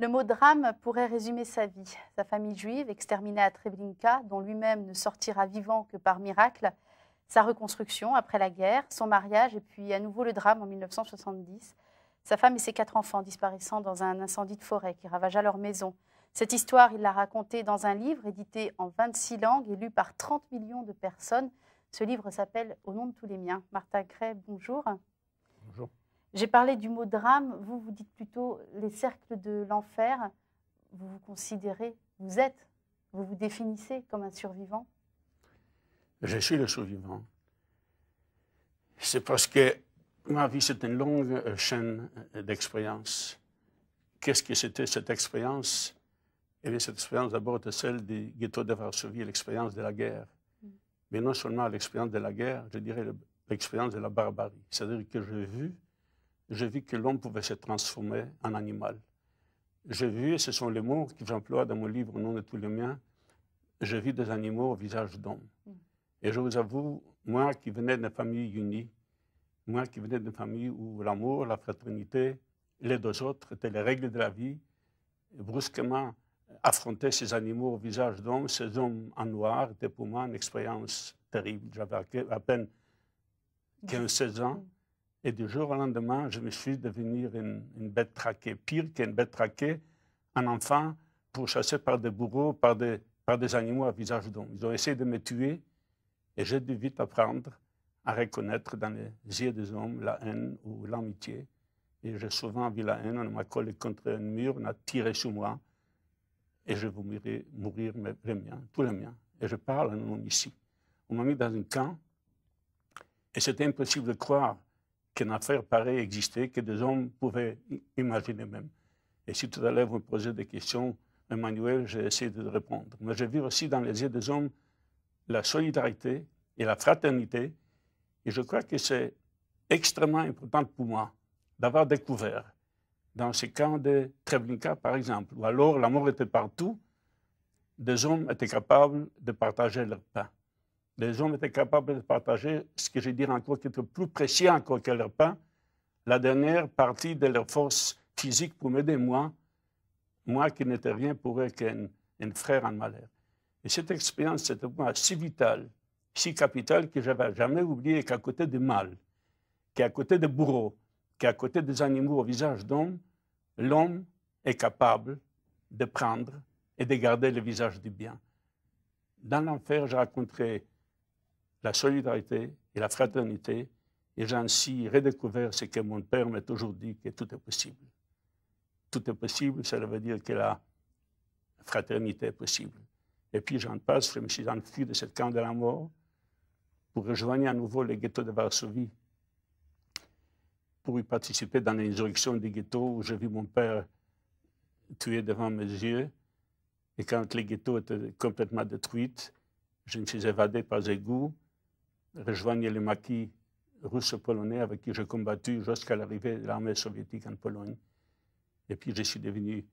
Le mot drame pourrait résumer sa vie. Sa famille juive, exterminée à Treblinka, dont lui-même ne sortira vivant que par miracle, sa reconstruction après la guerre, son mariage et puis à nouveau le drame en 1970. Sa femme et ses quatre enfants disparaissant dans un incendie de forêt qui ravagea leur maison. Cette histoire, il l'a racontée dans un livre édité en 26 langues et lu par 30 millions de personnes. Ce livre s'appelle Au nom de tous les miens. Martha Gray, bonjour. J'ai parlé du mot drame, vous, vous dites plutôt les cercles de l'enfer. Vous vous considérez, vous êtes, vous vous définissez comme un survivant Je suis le survivant. C'est parce que ma vie, c'est une longue euh, chaîne euh, d'expériences. Qu'est-ce que c'était cette expérience Eh bien, cette expérience d'abord était celle des ghettos de Varsovie, l'expérience de la guerre. Mm. Mais non seulement l'expérience de la guerre, je dirais l'expérience de la barbarie. C'est-à-dire que j'ai vu j'ai vu que l'homme pouvait se transformer en animal. J'ai vu, et ce sont les mots que j'emploie dans mon livre au nom de tous les miens, j'ai vu des animaux au visage d'homme. Mm. Et je vous avoue, moi qui venais d'une famille unie, moi qui venais d'une famille où l'amour, la fraternité, les deux autres étaient les règles de la vie, brusquement affronter ces animaux au visage d'homme, ces hommes en noir, était pour moi une expérience terrible. J'avais à peine 15-16 ans. Mm. Et du jour au lendemain, je me suis devenu une, bête traquée, pire qu'une bête traquée, un enfant pourchassé par des bourreaux, par des, animaux à visage d'homme. Ils ont essayé de me tuer et j'ai dû vite apprendre à reconnaître dans les yeux des hommes la haine ou l'amitié. Et j'ai souvent vu la haine, on m'a collé contre un mur, on a tiré sur moi et je vais mourir, mais tous les miens. Et je parle homme ici. On m'a mis dans un camp et c'était impossible de croire qu'une affaire pareille exister, que des hommes pouvaient imaginer même. Et si tout à l'heure vous me posez des questions, Emmanuel, j'ai essayé de répondre. Mais je vis aussi dans les yeux des hommes la solidarité et la fraternité. Et je crois que c'est extrêmement important pour moi d'avoir découvert, dans ces camps de Treblinka par exemple, où alors l'amour était partout, des hommes étaient capables de partager leur pain les hommes étaient capables de partager ce que je dire encore qui était plus précis encore que leur pain, la dernière partie de leur force physique pour m'aider, moi, moi qui n'étais rien pour eux qu'un frère en malheur. Et cette expérience, c'était pour moi si vitale, si capitale que je n'avais jamais oublié qu'à côté du mal, qu'à côté des bourreaux, qu'à côté des animaux au visage d'homme, l'homme est capable de prendre et de garder le visage du bien. Dans l'enfer, j'ai rencontré la solidarité et la fraternité, et j'ai ainsi redécouvert ce que mon père m'a toujours dit, que tout est possible. Tout est possible, cela veut dire que la fraternité est possible. Et puis j'en passe, je me suis enfui de ce camp de la mort pour rejoindre à nouveau le ghetto de Varsovie, pour y participer dans l'insurrection du ghetto où j'ai vu mon père tué devant mes yeux. Et quand les ghettos étaient complètement détruits, je me suis évadé par égouts rejoignent les maquis russes polonais avec qui j'ai combattu jusqu'à l'arrivée de l'armée soviétique en Pologne. Et puis je suis devenu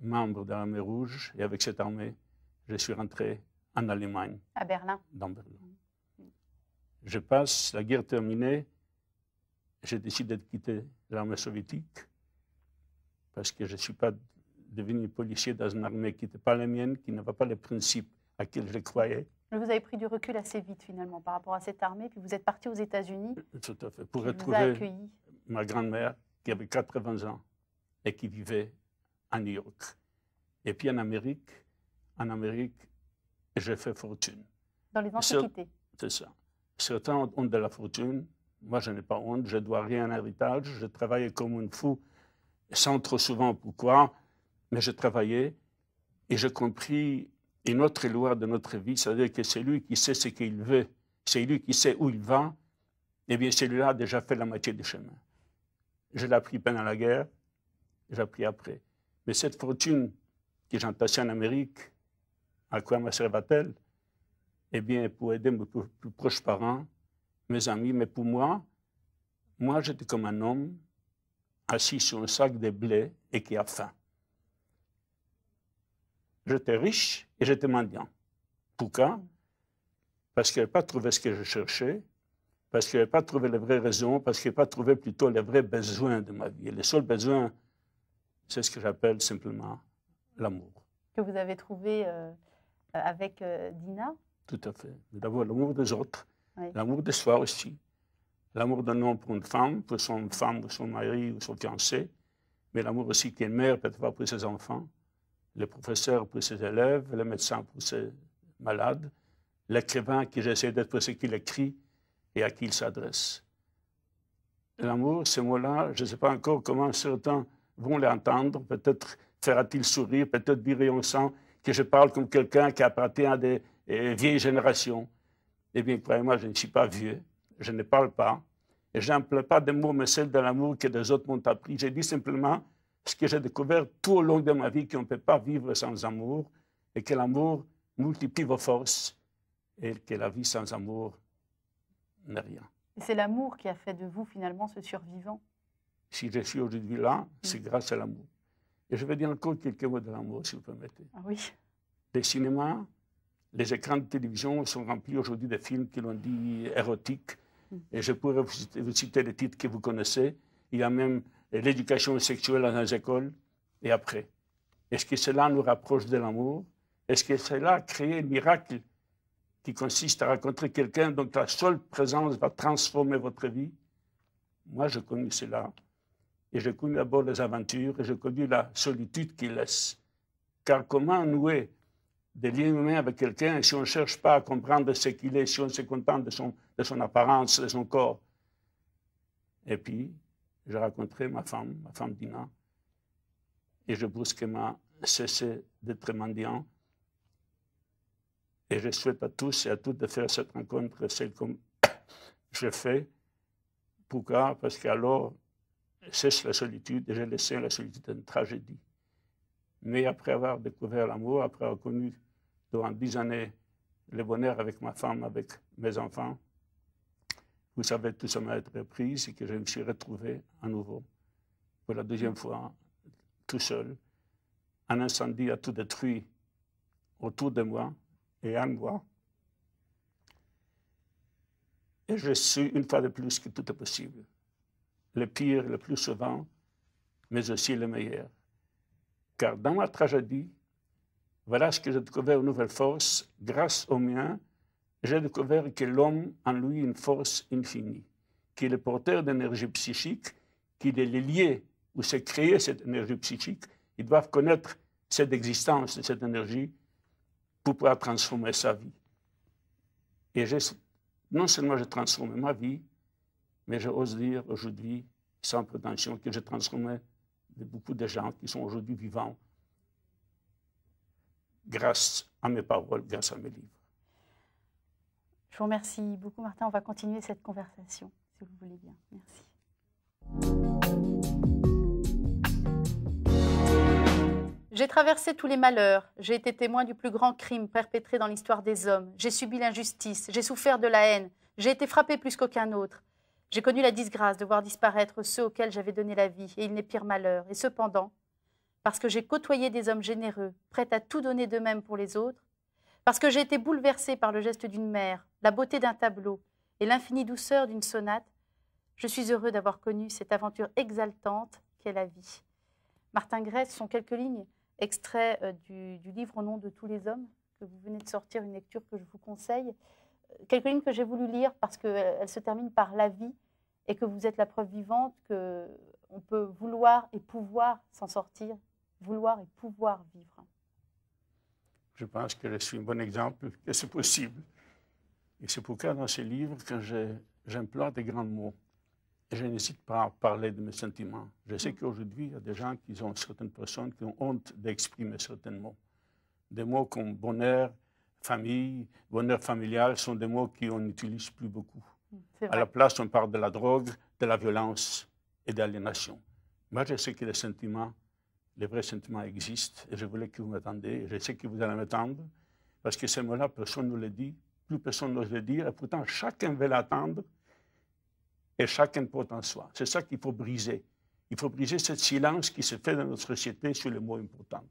membre de l'armée rouge et avec cette armée, je suis rentré en Allemagne. À Berlin. Dans Berlin. Je passe, la guerre terminée, j'ai décidé de quitter l'armée soviétique parce que je ne suis pas devenu policier dans une armée qui n'était pas la mienne, qui n'avait pas les principes à qui je croyais. Vous avez pris du recul assez vite finalement par rapport à cette armée, puis vous êtes parti aux États-Unis. Euh, euh, tout à fait. Pour retrouver ma grand-mère qui avait 80 ans et qui vivait à New York. Et puis en Amérique, en Amérique, j'ai fait fortune. Dans les antiquités. C'est ça. Certains ont, de la fortune. Moi, je n'ai pas honte. Je ne dois rien à l'héritage. Je travaillais comme une fou, sans trop souvent pourquoi, mais je travaillais et j'ai compris une autre loi de notre vie, c'est-à-dire que c'est lui qui sait ce qu'il veut, c'est lui qui sait où il va, eh bien celui-là a déjà fait la moitié du chemin. Je l'ai appris pendant la guerre, j'ai appris après. Mais cette fortune que j'entassais en Amérique, à quoi me servait-elle Eh bien, pour aider mes plus proches parents, mes amis, mais pour moi, moi j'étais comme un homme assis sur un sac de blé et qui a faim. J'étais riche et j'étais mendiant. Pourquoi? Parce qu'elle n'avait pas trouvé ce que je cherchais, parce qu'elle n'avait pas trouvé les vraies raisons, parce qu'elle n'avait pas trouvé plutôt les vrais besoins de ma vie. Et le seul besoin, c'est ce que j'appelle simplement l'amour. Que vous avez trouvé euh, avec euh, Dina Tout à fait. D'abord, l'amour des autres, l'amour de soi aussi, l'amour d'un homme pour une femme, pour son femme, son mari ou son fiancé, mais l'amour aussi qu'une mère peut avoir pour ses enfants le professeur pour ses élèves, le médecin pour ses malades, l'écrivain qui j'essaie d'être pour ce qu'il écrit et à qui il s'adresse. L'amour, ces mots-là, je ne sais pas encore comment certains vont l'entendre. Peut-être fera-t-il sourire, peut-être dirait-on ils que je parle comme quelqu'un qui appartient à des euh, vieilles générations. Eh bien, croyez-moi, je ne suis pas vieux, je ne parle pas, et je pas de mots, mais celle de l'amour que des autres m'ont appris. J'ai dit simplement ce que j'ai découvert tout au long de ma vie, qu'on ne peut pas vivre sans amour, et que l'amour multiplie vos forces, et que la vie sans amour n'est rien. C'est l'amour qui a fait de vous finalement ce survivant. Si je suis aujourd'hui là, mm. c'est grâce à l'amour. Et je vais dire encore quelques mots de l'amour, si vous permettez. Ah oui. Les cinémas, les écrans de télévision sont remplis aujourd'hui de films qui l'ont dit érotiques. Mm. Et je pourrais vous citer, vous citer, les titres que vous connaissez. Il y a même l'éducation sexuelle dans les écoles et après. Est-ce que cela nous rapproche de l'amour Est-ce que cela crée un miracle qui consiste à rencontrer quelqu'un dont la seule présence va transformer votre vie Moi, j'ai connu cela. Et j'ai connu d'abord les aventures et j'ai connu la solitude qu'il laisse. Car comment nouer des liens humains avec quelqu'un si on ne cherche pas à comprendre ce qu'il est, si on se contente de son, de son apparence, de son corps Et puis, j'ai rencontré ma femme, ma femme Dina, et je brusquement cessé d'être mendiant. Et je souhaite à tous et à toutes de faire cette rencontre, celle que je fais. Pourquoi Parce qu'alors, cesse la solitude, et j'ai laissé la solitude une tragédie. Mais après avoir découvert l'amour, après avoir connu durant dix années le bonheur avec ma femme, avec mes enfants, vous savez, tout ça m'a été repris, et que je me suis retrouvé à nouveau, pour la deuxième fois, tout seul. Un incendie a tout détruit autour de moi et en moi. Et je suis une fois de plus que tout est possible. Le pire, le plus souvent, mais aussi le meilleur. Car dans ma tragédie, voilà ce que j'ai trouvé aux nouvelles forces grâce aux miens j'ai découvert que l'homme en lui une force infinie, qu'il est porteur d'énergie psychique, qu'il est lié où s'est créée cette énergie psychique. Ils doivent connaître cette existence de cette énergie pour pouvoir transformer sa vie. Et non seulement j'ai transformé ma vie, mais j'ose dire aujourd'hui, sans prétention, que j'ai transformé beaucoup de gens qui sont aujourd'hui vivants grâce à mes paroles, grâce à mes livres. Je vous remercie beaucoup, Martin. On va continuer cette conversation, si vous voulez bien. Merci. J'ai traversé tous les malheurs, j'ai été témoin du plus grand crime perpétré dans l'histoire des hommes, j'ai subi l'injustice, j'ai souffert de la haine, j'ai été frappé plus qu'aucun autre. J'ai connu la disgrâce de voir disparaître ceux auxquels j'avais donné la vie, et il n'est pire malheur. Et cependant, parce que j'ai côtoyé des hommes généreux, prêts à tout donner d'eux-mêmes pour les autres, parce que j'ai été bouleversée par le geste d'une mère, la beauté d'un tableau et l'infinie douceur d'une sonate, je suis heureux d'avoir connu cette aventure exaltante qu'est la vie. Martin Gray, sont quelques lignes extraits euh, du, du, livre Au nom de tous les hommes, que vous venez de sortir, une lecture que je vous conseille. Euh, quelques lignes que j'ai voulu lire parce qu'elles euh, se terminent par la vie et que vous êtes la preuve vivante qu'on peut vouloir et pouvoir s'en sortir, vouloir et pouvoir vivre. Je pense que je suis un bon exemple que c'est possible. Et c'est pourquoi dans ce livre quand j'implore des grands mots. je n'hésite pas à parler de mes sentiments. Je sais qu'aujourd'hui, il y a des gens qui ont certaines personnes qui ont honte d'exprimer certains mots. Des mots comme bonheur, famille, bonheur familial sont des mots qu'on n'utilise plus beaucoup. À la place, on parle de la drogue, de la violence et d'aliénation. Moi, je sais que les sentiments les vrais sentiments existent et je voulais que vous m'attendiez. Je sais que vous allez m'attendre parce que ces mots là personne ne le dit, plus personne n'ose les dire et pourtant chacun veut l'attendre et chacun porte en soi. C'est ça qu'il faut briser. Il faut briser ce silence qui se fait dans notre société sur les mots importants.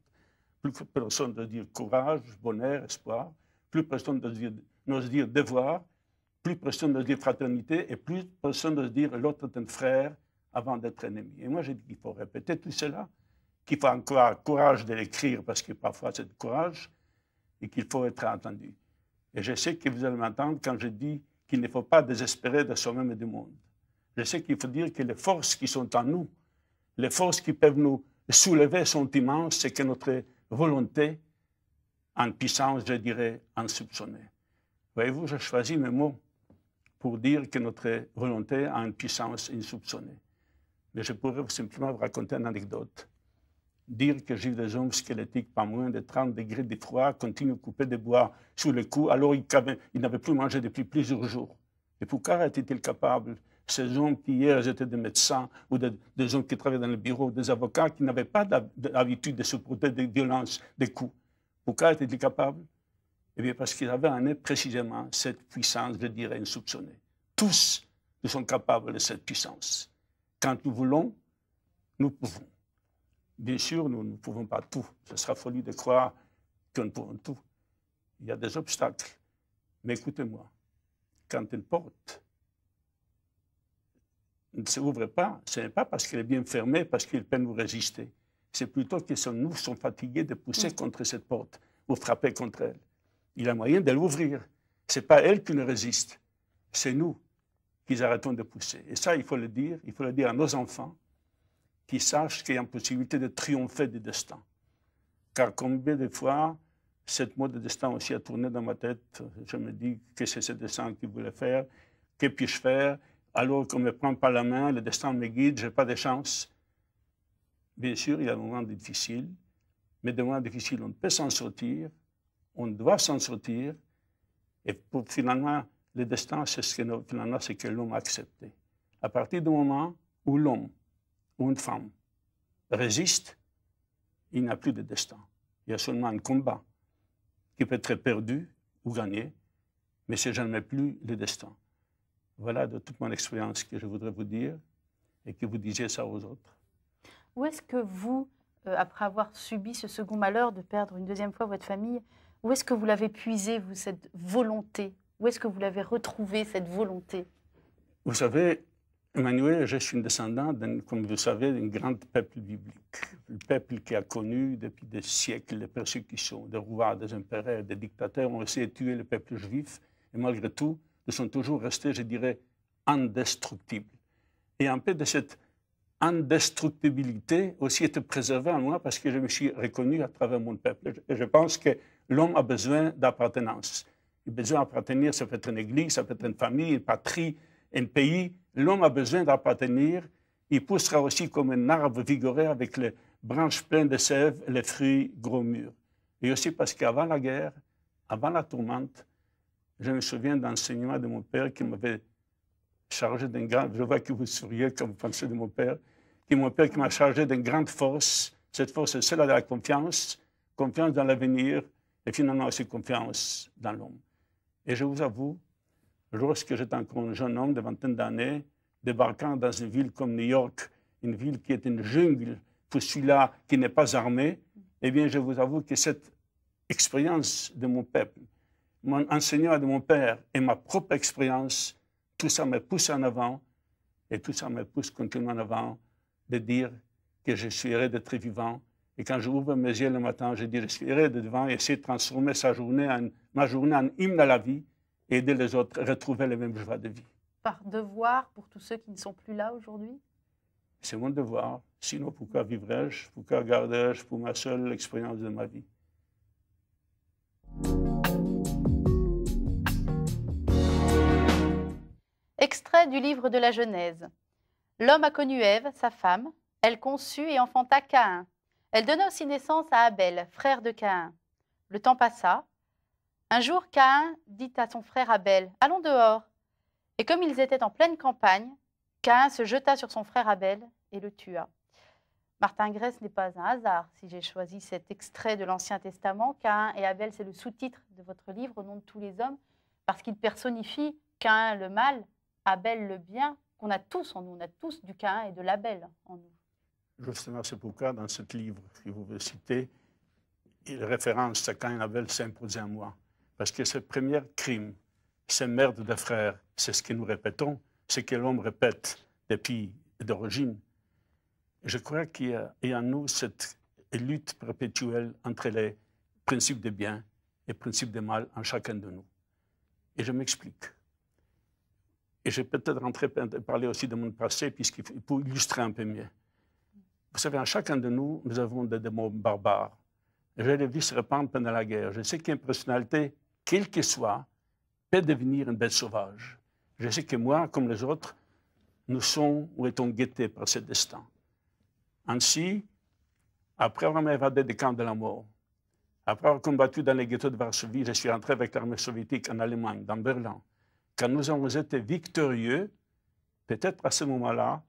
Plus personne ne dire courage, bonheur, espoir, plus personne n'ose dire, dire devoir, plus personne ne dire fraternité et plus personne ne dire l'autre est un frère avant d'être ennemi. Et moi, j'ai dit qu'il faut répéter tout cela qu'il faut encore courage de l'écrire parce que parfois c'est du courage et qu'il faut être entendu. Et je sais que vous allez m'entendre quand je dis qu'il ne faut pas désespérer de soi-même et du monde. Je sais qu'il faut dire que les forces qui sont en nous, les forces qui peuvent nous soulever sont immenses et que notre volonté, en puissance, je dirais, en soupçonnée. Voyez-vous, je choisi mes mots pour dire que notre volonté a une puissance insoupçonnée. Mais je pourrais simplement vous raconter une anecdote dire que j'ai des hommes squelettiques, pas moins de 30 degrés de froid, continuent de couper des bois sous le cou, alors il, n'avaient plus mangé depuis plusieurs jours. Et pourquoi était-il capable ces gens qui hier étaient des médecins ou des, hommes gens qui travaillaient dans le bureau, des avocats qui n'avaient pas l'habitude de supporter des violences, des coups. Pourquoi étaient il capable Eh bien, parce qu'ils avaient en eux précisément cette puissance, je dirais, insoupçonnée. Tous nous sommes capables de cette puissance. Quand nous voulons, nous pouvons. Bien sûr, nous ne pouvons pas tout. Ce sera folie de croire que nous pouvons tout. Il y a des obstacles. Mais écoutez-moi, quand une porte ne s'ouvre pas, ce n'est pas parce qu'elle est bien fermée, parce qu'elle peine nous résister. C'est plutôt que nous sommes fatigués de pousser mm. contre cette porte ou frapper contre elle. Il y a moyen de l'ouvrir. Ce n'est pas elle qui ne résiste, c'est nous qui arrêtons de pousser. Et ça, il faut le dire, il faut le dire à nos enfants, qui sachent qu'il y a une possibilité de triompher du destin. Car combien de fois, cette mot de destin aussi a tourné dans ma tête. Je me dis, que c'est ce destin qu'il voulait faire Que puis-je faire Alors qu'on ne me prend pas la main, le destin me guide, je n'ai pas de chance. Bien sûr, il y a des moments difficiles, mais des moments difficiles, on peut s'en sortir, on doit s'en sortir, et pour finalement, le destin, c'est ce que, ce que l'homme a accepté. À partir du moment où l'homme une femme résiste, il n'a plus de destin. Il y a seulement un combat qui peut être perdu ou gagné, mais c'est jamais plus le destin. Voilà de toute mon expérience que je voudrais vous dire et que vous disiez ça aux autres. Où est-ce que vous, euh, après avoir subi ce second malheur de perdre une deuxième fois votre famille, où est-ce que vous l'avez puisé vous, cette volonté Où est-ce que vous l'avez retrouvée, cette volonté Vous savez, Emmanuel, je suis descendant, comme vous le savez, d'un grand peuple biblique. Le peuple qui a connu depuis des siècles les persécutions, des rois, des empereurs, des dictateurs ont essayé de tuer le peuple juif. Et malgré tout, ils sont toujours restés, je dirais, indestructibles. Et un peu de cette indestructibilité aussi était préservée en moi parce que je me suis reconnu à travers mon peuple. Et je pense que l'homme a besoin d'appartenance. Il a besoin d'appartenir, ça peut être une église, ça peut être une famille, une patrie, un pays, l'homme a besoin d'appartenir. Il poussera aussi comme un arbre vigoureux avec les branches pleines de sève, les fruits gros mûrs. Et aussi parce qu'avant la guerre, avant la tourmente, je me souviens d'enseignement de mon père qui m'avait chargé d'un grand... Je vois que vous souriez quand vous pensez de mon père. Qui mon père qui m'a chargé d'une grande force. Cette force, c'est celle de la confiance. Confiance dans l'avenir et finalement aussi confiance dans l'homme. Et je vous avoue, lorsque j'étais encore un jeune homme de vingtaine d'années, débarquant dans une ville comme New York, une ville qui est une jungle pour celui-là qui n'est pas armé, eh bien, je vous avoue que cette expérience de mon peuple, mon enseignant de mon père et ma propre expérience, tout ça me pousse en avant et tout ça me pousse continuellement en avant de dire que je suis heureux d'être vivant. Et quand j'ouvre mes yeux le matin, je dis, je suis heureux d'être et essayer de transformer sa journée ma journée en hymne à la vie aider les autres retrouver les mêmes joie de vie. Par devoir pour tous ceux qui ne sont plus là aujourd'hui C'est mon devoir. Sinon, pourquoi vivrais-je Pourquoi garderais-je pour ma seule expérience de ma vie Extrait du livre de la Genèse. L'homme a connu Ève, sa femme. Elle conçut et enfanta Caïn. Elle donna aussi naissance à Abel, frère de Caïn. Le temps passa. Un jour, Caïn dit à son frère Abel, Allons dehors. Et comme ils étaient en pleine campagne, Caïn se jeta sur son frère Abel et le tua. Martin Grèce n'est pas un hasard si j'ai choisi cet extrait de l'Ancien Testament. Caïn et Abel, c'est le sous-titre de votre livre, Au nom de tous les hommes, parce qu'il personnifie Caïn le mal, Abel le bien, qu'on a tous en nous. On a tous du Caïn et de l'Abel en nous. Justement, c'est pourquoi dans ce livre que vous citez, il référence à Caïn et Abel à moi. Parce que ce premier crime, cette merde de frères. C'est ce que nous répétons, ce que l'homme répète depuis d'origine. Je crois qu'il y, a en nous cette lutte perpétuelle entre les principes de bien et principes de mal en chacun de nous. Et je m'explique. Et je vais peut-être rentrer parler aussi de mon passé, puisqu'il pour illustrer un peu mieux. Vous savez, en chacun de nous, nous avons des démons barbares. Je l'ai vu se répandre pendant la guerre. Je sais qu'il y a une personnalité quel que soit, peut devenir une bête sauvage. Je sais que moi, comme les autres, nous sommes ou étions guettés par ce destin. Ainsi, après avoir évadé des camps de la mort, après avoir combattu dans les ghettos de Varsovie, je suis rentré avec l'armée soviétique en Allemagne, dans Berlin. Quand nous avons été victorieux, peut-être à ce moment-là,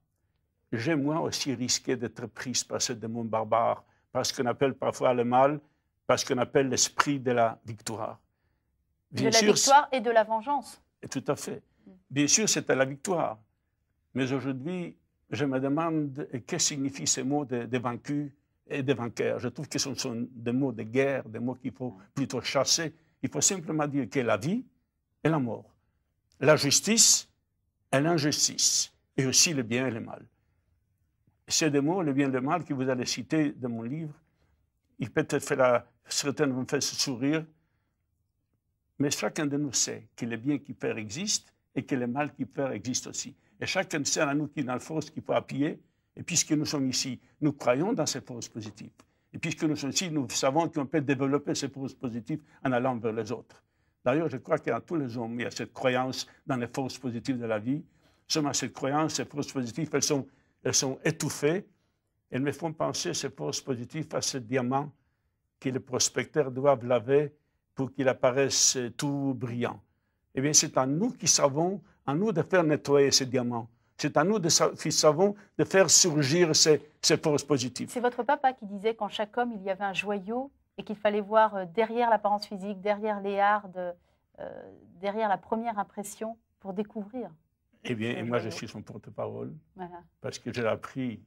j'ai moi aussi risqué d'être pris par ce démon barbare, par ce qu'on appelle parfois le mal, par ce qu'on appelle l'esprit de la victoire de la victoire et de la vengeance. Tout à fait. Mm. Bien sûr, c'était la victoire. Mais aujourd'hui, je me demande que signifient ces mots de, vaincus et de vainqueurs. Je trouve que ce sont des mots de guerre, des mots qu'il faut mm. plutôt chasser. Il faut simplement dire que la vie et la mort, la justice et l'injustice, et aussi le bien et le mal. Ces deux mots, le bien et le mal, que vous allez citer dans mon livre, il peut-être certains vont faire sourire, mais chacun de nous sait que le bien qui perd existe et que le mal qui perd existe aussi. Et chacun nous qu'il y dans une force qui peut appuyer. Et puisque nous sommes ici, nous croyons dans ces forces positives. Et puisque nous sommes ici, nous savons qu'on peut développer ces forces positives en allant vers les autres. D'ailleurs, je crois qu'en tous les hommes, il y a cette croyance dans les forces positives de la vie. Seulement, cette croyance, ces forces positives, elles sont, elles sont étouffées. Elles me font penser, ces forces positives, à ce diamant que les prospecteurs doivent laver pour qu'il apparaisse euh, tout brillant. Eh bien, c'est à nous qui savons, à nous de faire nettoyer ces diamants. C'est à nous de, qui savons de faire surgir ces, ces forces positives. C'est votre papa qui disait qu'en chaque homme, il y avait un joyau et qu'il fallait voir euh, derrière l'apparence physique, derrière les hardes, euh, derrière la première impression pour découvrir. Eh bien, et moi, je suis son porte-parole parce que j'ai appris,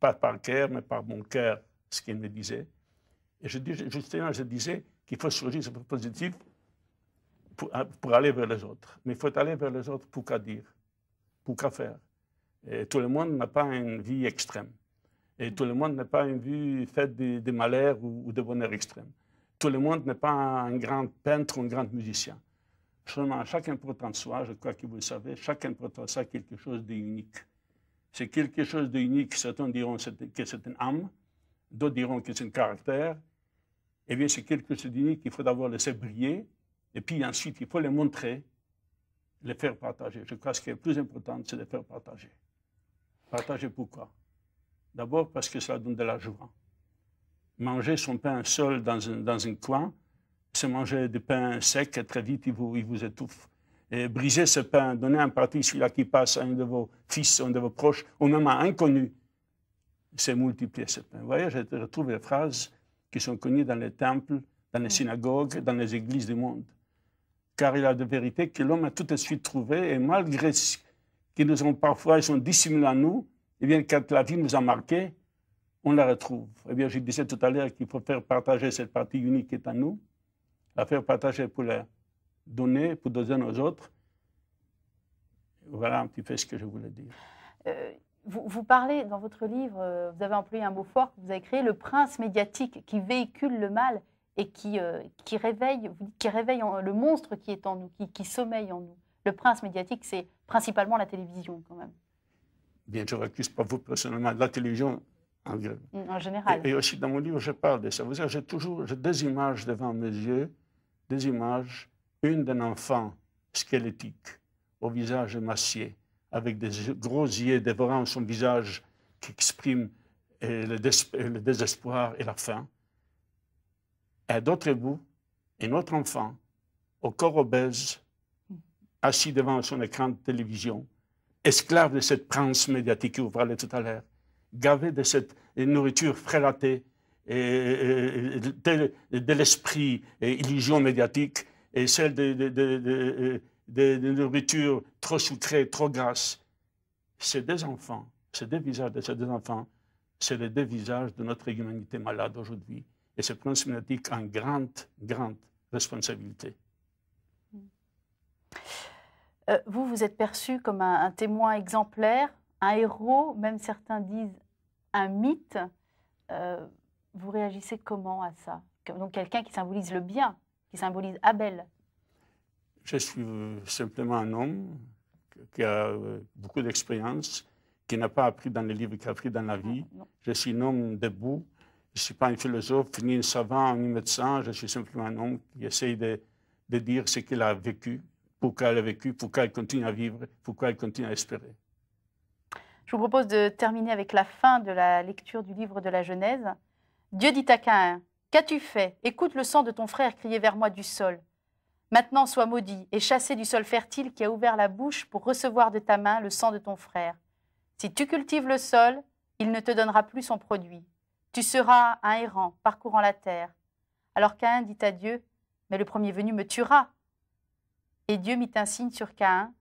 pas par cœur, mais par mon cœur, ce qu'il me disait. Et je, dis, justement, je disais, qu'il faut sur le positif ah, pour, aller vers les autres. Mais il faut aller vers les autres pour qu'à dire, pour qu'à faire. tout le monde n'a pas une vie extrême. Et tout le monde n'a pas une vie faite de, de malheur ou, de bonheur extrême. Tout le monde n'est pas un grand peintre ou un grand musicien. Seulement, chacun pourtant soi, je crois que vous le savez, chacun soi soi quelque chose d'unique. C'est quelque chose d'unique. Certains diront que c'est une âme, d'autres diront que c'est un caractère, eh bien, c'est quelque chose qu'il faut d'abord laisser briller, et puis ensuite, il faut les montrer, les faire partager. Je crois que ce qui est le plus important, c'est de les faire partager. Partager pourquoi D'abord parce que cela donne de la joie. Manger son pain seul dans un, dans coin, c'est manger du pain sec, et très vite, il vous, il vous étouffe. Et briser ce pain, donner un parti, celui-là qui passe à un de vos fils, un de vos proches, ou même à un inconnu, c'est multiplier ce pain. Vous voyez, je retrouve les phrases qui sont connus dans les temples, dans les mm. synagogues, dans les églises du monde. Car il y a de vérité que l'homme a tout de suite trouvé, et malgré ce qu'ils ont parfois, ils sont dissimulés à nous, et eh bien quand la vie nous a marqués, on la retrouve. et eh bien, je disais tout à l'heure qu'il faut faire partager cette partie unique qui est à nous, la faire partager pour la donner, pour donner aux autres. Voilà un petit peu ce que je voulais dire. Euh, vous, parlez dans votre livre, euh, vous avez employé un mot fort vous avez créé, le prince médiatique qui véhicule le mal et qui, euh, qui réveille, qui réveille le monstre qui est en nous, qui, qui sommeille en nous. Le prince médiatique, c'est principalement la télévision quand même. Bien, je récuse pas vous personnellement, la télévision en, général. Et, aussi dans mon livre, je parle de ça. Vous j'ai toujours des images devant mes yeux, des images, une d'un enfant squelettique au visage massier, avec des gros yeux dévorant son visage qui exprime euh, euh, le, désespoir et la faim. Et à d'autres bouts, un autre enfant, au corps obèse, mm. assis devant son écran de télévision, esclave de cette prince médiatique qui vous tout à l'heure, gavé de cette nourriture frélatée et, de, l'esprit et illusion médiatique et celle de, euh, des nourritures trop sucrées, trop grasses. C'est des enfants, c'est des visages de ces deux enfants, c'est les deux visages de notre humanité malade aujourd'hui. Et ce prince nous a une grande, grande responsabilité. Euh, vous, vous êtes perçu comme un, témoin exemplaire, un héros, même certains disent un mythe. Euh, vous réagissez comment à ça donc quelqu'un qui symbolise le bien, qui symbolise Abel. Je suis euh, simplement un homme qui a euh, beaucoup d'expérience, qui n'a pas appris dans les livres, qui a appris dans la vie. Je suis un homme debout. Je ne suis pas un philosophe, ni un savant, ni un médecin. Je suis simplement un homme qui essaye de, dire ce qu'il a vécu, pourquoi il a vécu, pourquoi il continue à vivre, pourquoi il continue à espérer. Je vous propose de terminer avec la fin de la lecture du livre de la Genèse. Dieu dit à Caïn Qu'as-tu fait Écoute le sang de ton frère crier vers moi du sol. Maintenant sois maudit et chassé du sol fertile qui a ouvert la bouche pour recevoir de ta main le sang de ton frère. Si tu cultives le sol, il ne te donnera plus son produit. Tu seras un errant parcourant la terre. Alors Caïn dit à Dieu, Mais le premier venu me tuera. Et Dieu mit un signe sur Caïn,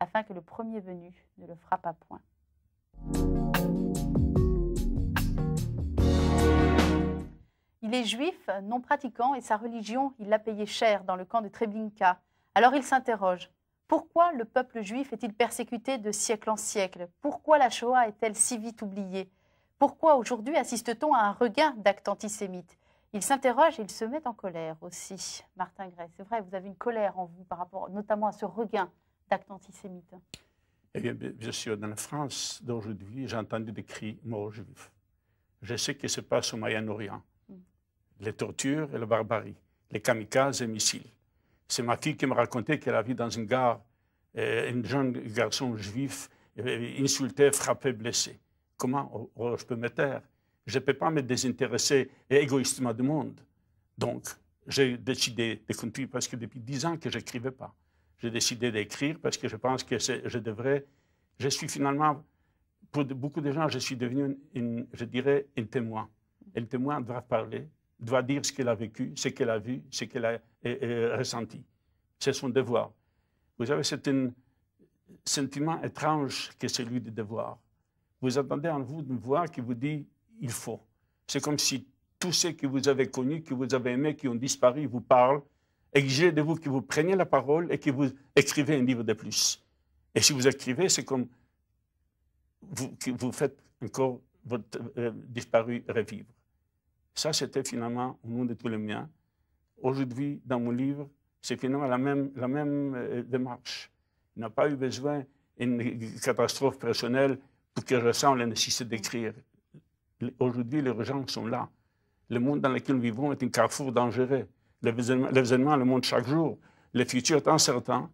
afin que le premier venu ne le frappât point. Il est juif, non pratiquant, et sa religion, il l'a payée cher dans le camp de Treblinka. Alors il s'interroge. Pourquoi le peuple juif est-il persécuté de siècle en siècle Pourquoi la Shoah est-elle si vite oubliée Pourquoi aujourd'hui assiste-t-on à un regain d'actes antisémites Il s'interroge et il se met en colère aussi, Martin Gray. C'est vrai, vous avez une colère en vous par rapport notamment à ce regain d'actes antisémites. Eh bien, bien sûr, dans la France d'aujourd'hui, j'ai entendu des cris « mort juifs. Je sais ce qui se passe au Moyen-Orient les tortures et la barbarie, les kamikazes et les missiles. C'est ma fille qui me racontait qu'elle a vu dans une gare euh, un jeune garçon juif euh, insulté, frappé, blessé. Comment oh, oh, je peux me taire Je ne peux pas me désintéresser égoïstement du monde. Donc, j'ai décidé de continuer parce que depuis dix ans que je n'écrivais pas. J'ai décidé d'écrire parce que je pense que je devrais. Je suis finalement, pour beaucoup de gens, je suis devenu, je dirais, un témoin. Et le témoin doit parler, doit dire ce qu'elle a vécu, ce qu'elle a vu, ce qu'elle a euh, euh, ressenti. C'est son devoir. Vous savez, c'est un sentiment étrange que celui du devoir. Vous attendez en vous une voix qui vous dit il faut. C'est comme si tous ceux que vous avez connus, que vous avez aimés, qui ont disparu, vous parlent, exigez de vous que vous preniez la parole et que vous écrivez un livre de plus. Et si vous écrivez, c'est comme vous, que vous faites encore votre euh, disparu revivre. Ça, c'était finalement au nom de tous les miens. Aujourd'hui, dans mon livre, c'est finalement la même, euh, démarche. Il n'a pas eu besoin d'une catastrophe personnelle pour que je ressente la nécessité d'écrire. Aujourd'hui, les gens sont là. Le monde dans lequel nous vivons est un carrefour dangereux. L'événement le monde chaque jour. Le futur est incertain.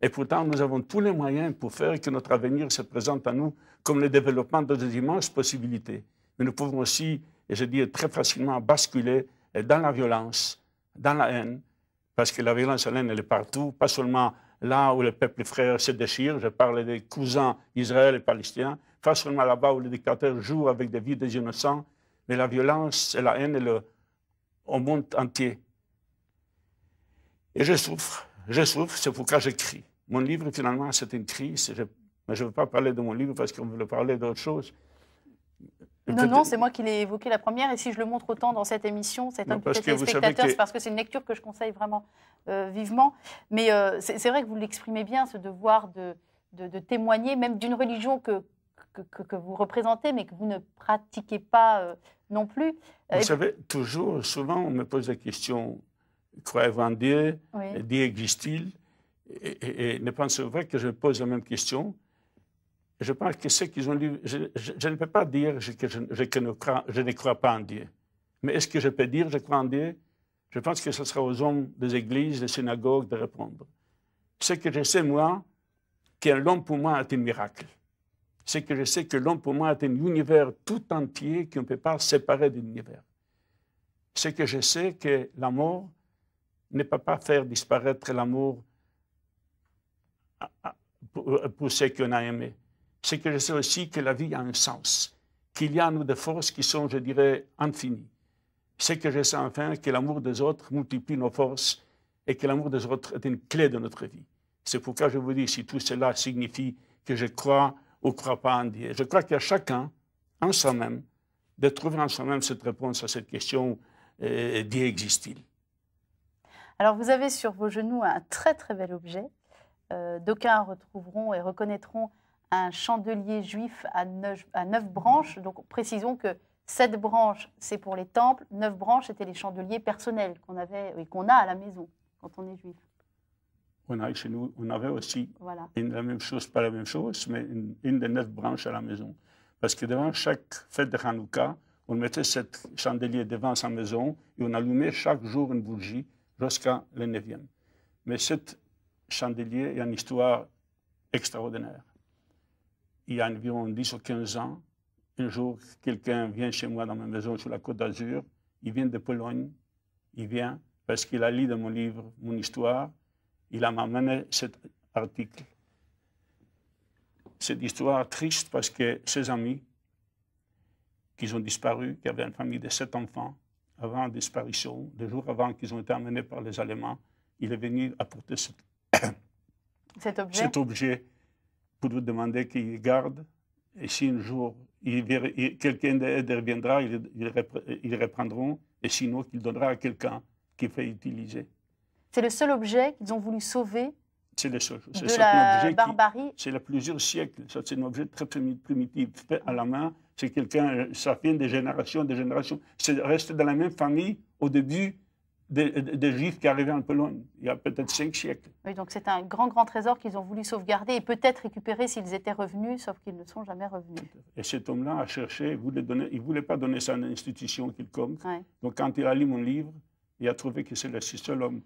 Et pourtant, nous avons tous les moyens pour faire que notre avenir se présente à nous comme le développement de des immenses possibilités. Mais nous pouvons aussi et je dis très facilement basculer dans la violence, dans la haine, parce que la violence et la haine, elle est partout, pas seulement là où le peuple frère se déchire, je parle des cousins israéliens et Palestiniens, pas seulement là-bas où les dictateurs jouent avec des vies des innocents, mais la violence et la haine, elle, au monde entier. Et je souffre, je souffre, c'est pourquoi j'écris. Mon livre, finalement, c'est une crise, mais je ne veux pas parler de mon livre parce qu'on veut parler d'autre chose. Non, non, c'est moi qui l'ai évoqué la première. Et si je le montre autant dans cette émission, c'est un petit c'est parce que c'est une lecture que je conseille vraiment euh, vivement. Mais euh, c'est vrai que vous l'exprimez bien, ce devoir de, témoigner, même d'une religion que, vous représentez, mais que vous ne pratiquez pas euh, non plus. Vous savez, toujours, souvent, on me pose la question croyez-vous en Dieu Dieu existe-t-il et, et, et, ne pensez pas que je pose la même question je pense que ceux qui ont lu, je, ne peux pas dire que je, ne crois, je ne crois pas en Dieu. Mais est-ce que je peux dire que je crois en Dieu Je pense que ce sera aux hommes des églises, des synagogues de répondre. Ce que je sais, moi, qu'un l'homme pour moi est un miracle. Ce que je sais que l'homme pour moi est un univers tout entier qu'on ne peut pas séparer de l'univers. Ce que je sais que l'amour ne peut pas faire disparaître l'amour ah, ah, pour, pour ceux qu'on a aimés c'est que je sais aussi que la vie a un sens, qu'il y a en nous des forces qui sont, je dirais, infinies. C'est que je sais enfin que l'amour des autres multiplie nos forces et que l'amour des autres est une clé de notre vie. C'est pourquoi je vous dis, si tout cela signifie que je crois ou crois pas en Dieu, je crois qu'il y a chacun, en soi-même, de trouver en soi-même cette réponse à cette question Dieu existe-t-il Alors, vous avez sur vos genoux un très très bel objet. Euh, d'aucuns retrouveront et reconnaîtront un chandelier juif à neuf, à neuf branches. Donc précisons que sept branches, c'est pour les temples, neuf branches, c'était les chandeliers personnels qu'on avait et qu'on a à la maison quand on est juif. On a chez nous, on avait aussi voilà. une, la même chose, pas la même chose, mais une, des neuf branches à la maison. Parce que devant chaque fête de Hanouka, on mettait cette chandelier devant sa maison et on allumait chaque jour une bougie jusqu'à le neuvième. Mais cette chandelier a une histoire extraordinaire il y a environ 10 ou 15 ans, un jour, quelqu'un vient chez moi dans ma maison sur la Côte d'Azur. Il vient de Pologne. Il vient parce qu'il a lu dans mon livre, mon histoire. Il a m'amené cet article. Cette histoire triste parce que ses amis, qui ont disparu, qui avaient une famille de sept enfants, avant la disparition, deux jours avant qu'ils ont été amenés par les Allemands, il est venu apporter cet cet objet vous lui demander qu'il garde, et si un jour quelqu'un d'aide reviendra, ils, reprendront, et sinon qu'il donnera à quelqu'un qui fait utiliser. C'est le seul objet qu'ils ont voulu sauver c'est le seul. C'est de la barbarie. C'est la plusieurs siècles. C'est un objet très primitif, fait à la main. C'est quelqu'un, euh, ça vient des générations, des générations. C'est resté dans la même famille au début des, Juifs qui arrivaient en Pologne, il y a peut-être cinq siècles. Oui, donc c'est un grand, grand trésor qu'ils ont voulu sauvegarder et peut-être récupérer s'ils étaient revenus, sauf qu'ils ne sont jamais revenus. Et cet homme-là a cherché, il ne voulait, pas donner ça à une institution quelconque. Donc quand il a lu mon livre, il a trouvé que c'est le seul homme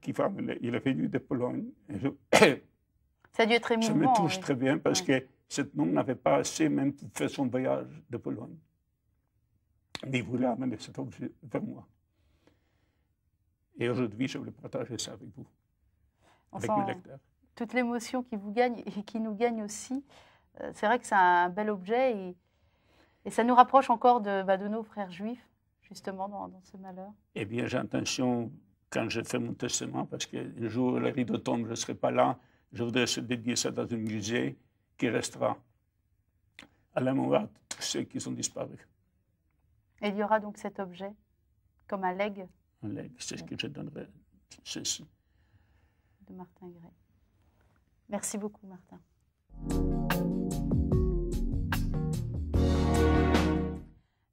qui va, il est venu de Pologne. Je, ça a dû être Ça me touche très bien parce que cet homme n'avait pas assez même pour faire son voyage de Pologne. Mais il voulait amener cet objet vers moi. Et aujourd'hui, je voulais partager ça avec vous, avec mes lecteurs. Toute l'émotion qui vous gagne et qui nous gagne aussi, euh, c'est vrai que c'est un bel objet et, ça nous rapproche encore de, bah, de nos frères juifs, justement, dans, ce malheur. Eh bien, j'ai l'intention, quand je fais mon testament, parce que le jour où le rideau tombe, je ne serai pas là, je voudrais se dédier ça dans un musée qui restera à la mémoire de tous ceux qui sont disparus. – Et il y aura donc cet objet comme un legs c'est ce que je donnerais. De Martin Gray. Merci beaucoup, Martin.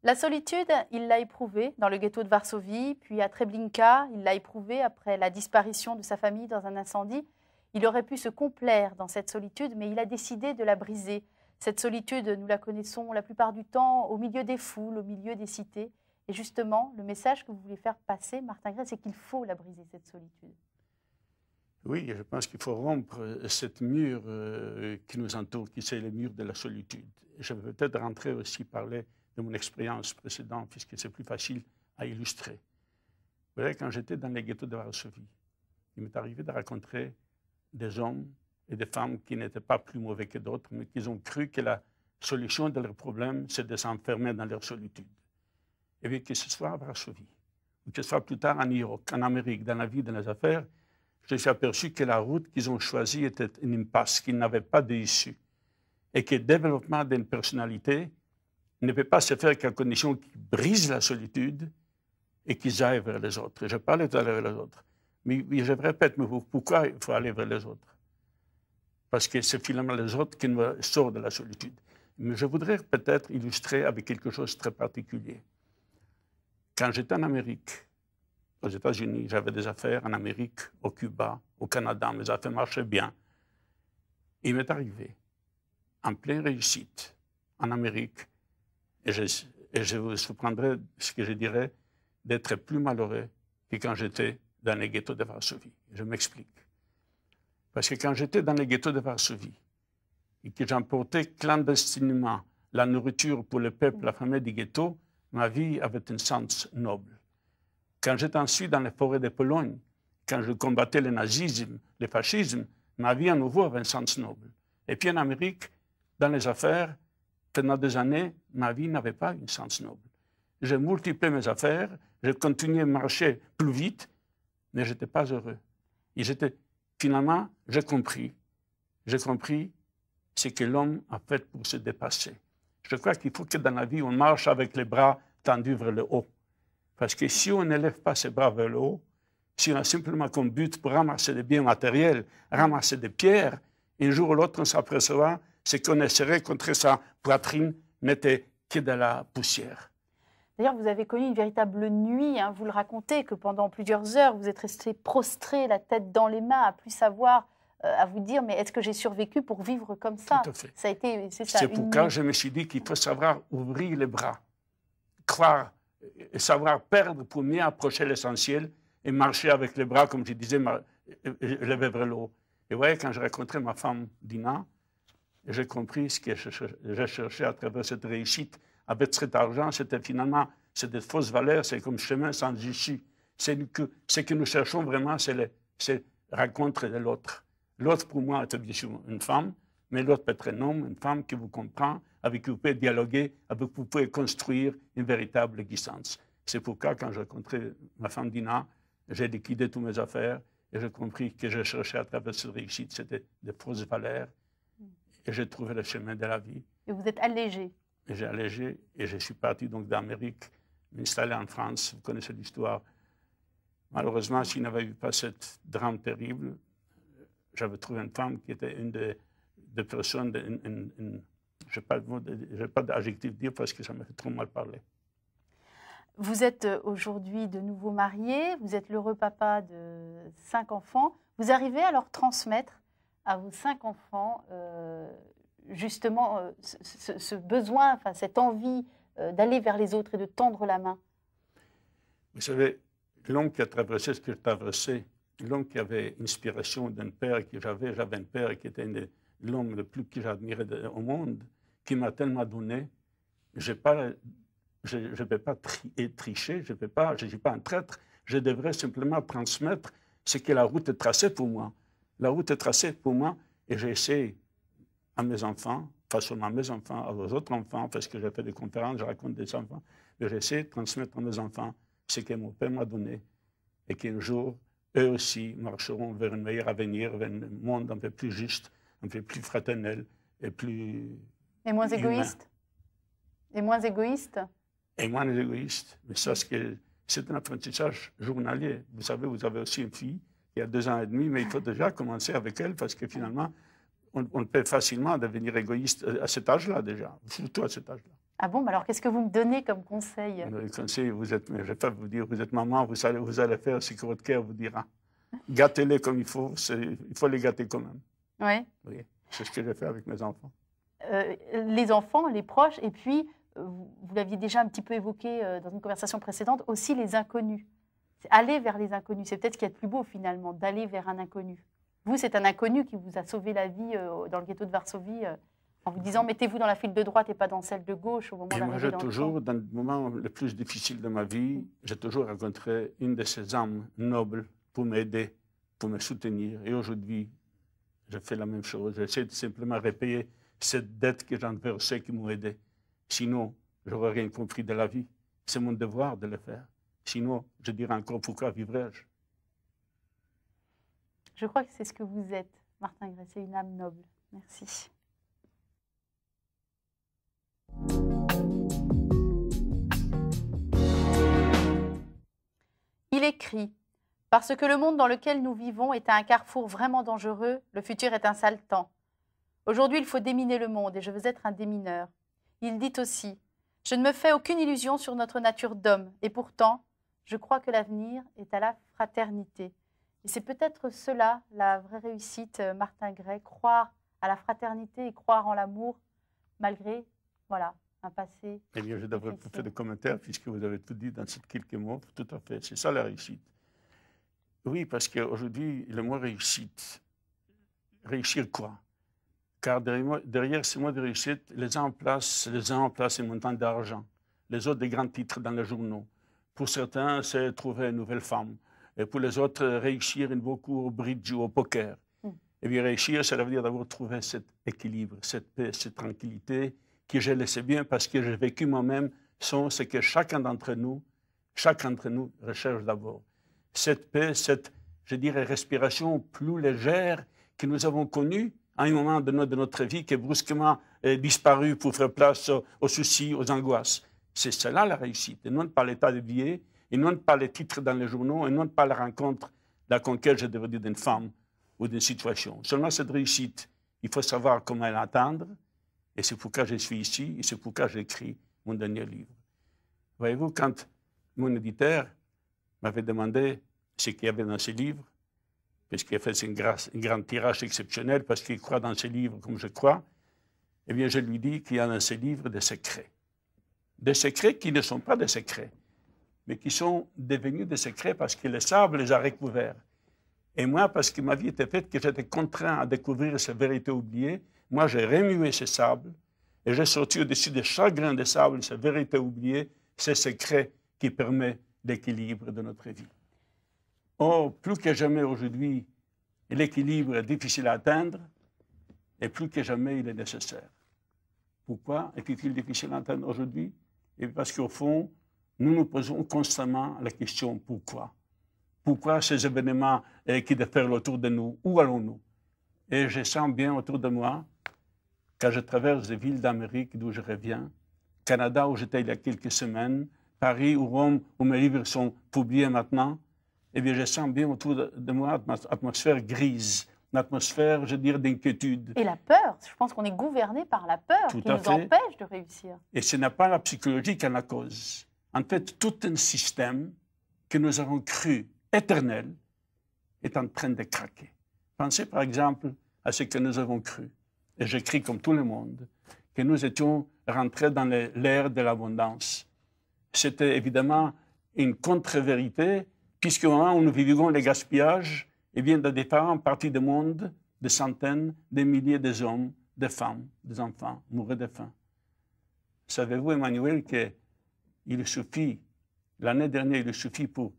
La solitude, il l'a éprouvée dans le ghetto de Varsovie, puis à Treblinka, il l'a éprouvée après la disparition de sa famille dans un incendie. Il aurait pu se complaire dans cette solitude, mais il a décidé de la briser. Cette solitude, nous la connaissons la plupart du temps au milieu des foules, au milieu des cités. Et justement, le message que vous voulez faire passer, Martin Gray, c'est qu'il faut la briser, cette solitude. Oui, je pense qu'il faut rompre euh, cette mur euh, qui nous entoure, qui c'est le mur de la solitude. Je vais peut-être rentrer aussi parler de mon expérience précédente, puisque c'est plus facile à illustrer. Vous voyez, quand j'étais dans les ghettos de Varsovie, il m'est arrivé de rencontrer des hommes et des femmes qui n'étaient pas plus mauvais que d'autres, mais qui ont cru que la solution de leurs problèmes, c'est de s'enfermer dans leur solitude. Et eh bien, que ce soit à Varsovie, ou que ce soit plus tard en Europe, en Amérique, dans la vie, dans les affaires, je suis aperçu que la route qu'ils ont choisie était une impasse, qu'ils n'avaient pas d'issue, et que le développement d'une personnalité ne peut pas se faire qu'à condition qu'ils brisent la solitude et qu'ils aillent vers les autres. Je parlais tout vers les autres, mais je répète, mais pourquoi il faut aller vers les autres Parce que c'est finalement les autres qui nous sortent de la solitude. Mais je voudrais peut-être illustrer avec quelque chose de très particulier. Quand j'étais en Amérique, aux États-Unis, j'avais des affaires en Amérique, au Cuba, au Canada, mes affaires marchaient bien. Il m'est arrivé, en pleine réussite, en Amérique, et je, je vous surprendrai ce que je dirais, d'être plus malheureux que quand j'étais dans les ghettos de Varsovie. Je m'explique. Parce que quand j'étais dans les ghettos de Varsovie et que j'emportais clandestinement la nourriture pour le peuple, la famille du ghetto, ma vie avait un sens noble. Quand j'étais ensuite dans les forêts de Pologne, quand je combattais le nazisme, le fascisme, ma vie à nouveau avait un sens noble. Et puis en Amérique, dans les affaires, pendant des années, ma vie n'avait pas un sens noble. J'ai multiplié mes affaires, j'ai continué à marcher plus vite, mais je n'étais pas heureux. Et finalement, j'ai compris. J'ai compris ce que l'homme a fait pour se dépasser. Je crois qu'il faut que dans la vie, on marche avec les bras tendus vers le haut. Parce que si on n'élève pas ses bras vers le haut, si on a simplement comme but pour ramasser des biens matériels, ramasser des pierres, un jour ou l'autre, on que ce qu'on essaierait contre sa poitrine n'était que de la poussière. D'ailleurs, vous avez connu une véritable nuit, hein, vous le racontez, que pendant plusieurs heures, vous êtes resté prostré, la tête dans les mains, à plus savoir euh, à vous dire, mais est-ce que j'ai survécu pour vivre comme ça Ça a été, c'est ça. C'est je me suis dit qu'il faut savoir ouvrir les bras, croire, savoir perdre pour mieux approcher l'essentiel et marcher avec les bras, comme je disais, euh, lever vers le haut. Et vous voyez, quand j'ai rencontré ma femme Dina, j'ai compris ce que j'ai cherché à travers cette réussite avec cet argent, c'était finalement c'est des fausses valeurs, c'est comme chemin sans issue. C'est que, ce que nous cherchons vraiment, c'est la rencontre de l'autre. L'autre, pour moi, est une femme, mais l'autre peut être un homme, une femme qui vous comprend, avec qui vous pouvez dialoguer, avec qui vous pouvez construire une véritable existence. C'est pourquoi, quand j'ai rencontré ma femme Dina, j'ai liquidé toutes mes affaires et j'ai compris que je cherchais à travers ce réussite, c'était des fausses valeurs. Et j'ai trouvé le chemin de la vie. Et vous êtes allégé. J'ai allégé et je suis parti donc d'Amérique, m'installer en France. Vous connaissez l'histoire. Malheureusement, s'il n'y avait eu pas ce drame terrible, j'avais trouvé une femme qui était une des, personnes, je n'ai pas d'adjectif dire parce que ça me fait trop mal parler. Vous êtes euh, aujourd'hui de nouveau marié, vous êtes l'heureux papa de cinq enfants. Vous arrivez à leur transmettre à vos cinq enfants euh, justement euh, ce, besoin, enfin, cette envie d'aller vers les autres et de tendre la main Vous savez, l'homme qui a traversé ce qu'il a traversé, l'homme qui avait inspiration d'un père que j'avais. J'avais un père qui était l'homme le plus que j'admirais au monde, qui m'a tellement donné. Je ne peux pas tricher, je ne suis pas un traître. Je devrais simplement transmettre ce que la route est tracée pour moi. La route est tracée pour moi et j'ai essayé à mes enfants, pas à mes enfants, à vos autres enfants, parce que j'ai fait des conférences, je raconte des enfants, mais j'ai de transmettre à mes enfants ce que mon père m'a donné et qu'un jour, eux aussi marcheront vers un meilleur avenir, vers un monde un peu plus juste, un peu plus fraternel et plus. Et moins égoïste Et moins égoïste Et moins égoïste. Mais ça, c'est un apprentissage journalier. Vous savez, vous avez aussi une fille il y a deux ans et demi, mais il faut déjà commencer avec elle parce que finalement, on, on peut facilement devenir égoïste à cet âge-là déjà, surtout à cet âge-là. Ah bon, alors qu'est-ce que vous me donnez comme conseil euh, Le conseil, vous êtes, je vais pas vous dire, vous êtes maman, vous allez, vous allez faire ce que votre cœur vous dira. Gâtez-les comme il faut, il faut les gâter quand même. Oui. c'est ce que j'ai fait avec mes enfants. Euh, les enfants, les proches, et puis, euh, vous, l'aviez déjà un petit peu évoqué dans une conversation précédente, aussi les inconnus. Aller vers les inconnus, c'est peut-être ce qu'il y a de plus beau finalement, d'aller vers un inconnu. Vous, c'est un inconnu qui vous a sauvé la vie dans le ghetto de Varsovie en vous disant mettez-vous dans la file de droite et pas dans celle de gauche au moment et moi, j'ai toujours, dans le moment le plus difficile de ma vie, j'ai toujours rencontré une de ces âmes nobles pour m'aider, pour me soutenir. Et aujourd'hui, je fais la même chose. J'essaie de simplement repayer cette dette que j'ai envers ceux qui m'ont aidé. Sinon, je n'aurais rien compris de la vie. C'est mon devoir de le faire. Sinon, je dirais encore pourquoi vivrais-je Je crois que c'est ce que vous êtes, Martin Gressier, une âme noble. Merci. Il écrit Parce que le monde dans lequel nous vivons est un carrefour vraiment dangereux, le futur est un sale temps. Aujourd'hui, il faut déminer le monde et je veux être un démineur. Il dit aussi Je ne me fais aucune illusion sur notre nature d'homme et pourtant, je crois que l'avenir est à la fraternité. Et c'est peut-être cela la vraie réussite, euh, Martin Gray, croire à la fraternité et croire en l'amour malgré voilà eh bien, je devrais vous faire des commentaires puisque vous avez tout dit dans ces quelques mots. Tout à fait, c'est ça la réussite. Oui, parce qu'aujourd'hui, le mot réussite, réussir quoi Car derrière, derrière ce mot de réussite, les uns en place, les en place un montant d'argent, les autres des grands titres dans les journaux. Pour certains, c'est trouver une nouvelle femme. Et pour les autres, réussir une beaucoup au bridge ou au poker. Hmm. Et eh bien, réussir, ça veut dire d'avoir trouvé cet équilibre, cette paix, cette tranquillité, que je le sais bien parce que j'ai vécu moi-même, sont ce que chacun d'entre nous, chacun d'entre nous recherche d'abord. Cette paix, cette, je dirais, respiration plus légère que nous avons connue à un moment de notre, vie qui est brusquement euh, disparu pour faire place aux soucis, aux angoisses. C'est cela la réussite, et non pas l'état de vie, et non pas les titres dans les journaux, et non pas la rencontre, la conquête, je devrais dire, d'une femme ou d'une situation. Seulement cette réussite, il faut savoir comment l'atteindre, et c'est pourquoi je suis ici et c'est pourquoi j'écris mon dernier livre. Voyez-vous, quand mon éditeur m'avait demandé ce qu'il y avait dans ce livres, parce qu'il a fait un grâce, tirage exceptionnel, parce qu'il croit dans ces livres, comme je crois, eh bien, je lui dis qu'il y a dans ces livres des secrets. Des secrets qui ne sont pas des secrets, mais qui sont devenus des secrets parce que le sable les a recouverts. Et moi, parce que ma vie était faite que j'étais contraint à découvrir ces vérités oubliées, moi, j'ai remué ces sables et j'ai sorti au-dessus de chaque grain de sable ces vérités oubliées, ce secret qui permet l'équilibre de notre vie. Or, plus que jamais aujourd'hui, l'équilibre est difficile à atteindre et plus que jamais il est nécessaire. Pourquoi est-il difficile à atteindre aujourd'hui eh parce qu'au fond, nous nous posons constamment la question pourquoi Pourquoi ces événements eh, qui déferlent autour de nous Où allons-nous Et je sens bien autour de moi quand je traverse les villes d'Amérique d'où je reviens, Canada où j'étais il y a quelques semaines, Paris ou Rome où mes livres sont publiés maintenant, eh bien, je sens bien autour de moi une atmosphère grise, une atmosphère, je veux dire, d'inquiétude. Et la peur. Je pense qu'on est gouverné par la peur qui nous empêche de réussir. Et ce n'est pas la psychologie qui en a la cause. En fait, tout un système que nous avons cru éternel est en train de craquer. Pensez par exemple à ce que nous avons cru et j'écris comme tout le monde, que nous étions rentrés dans l'ère de l'abondance. C'était évidemment une contre-vérité, puisque moment où nous vivions les gaspillages et eh vient de différentes parties du monde, des centaines, des milliers d'hommes, des femmes, des enfants mouraient de faim. Savez-vous, Emmanuel, qu'il suffit, l'année dernière, il suffit pour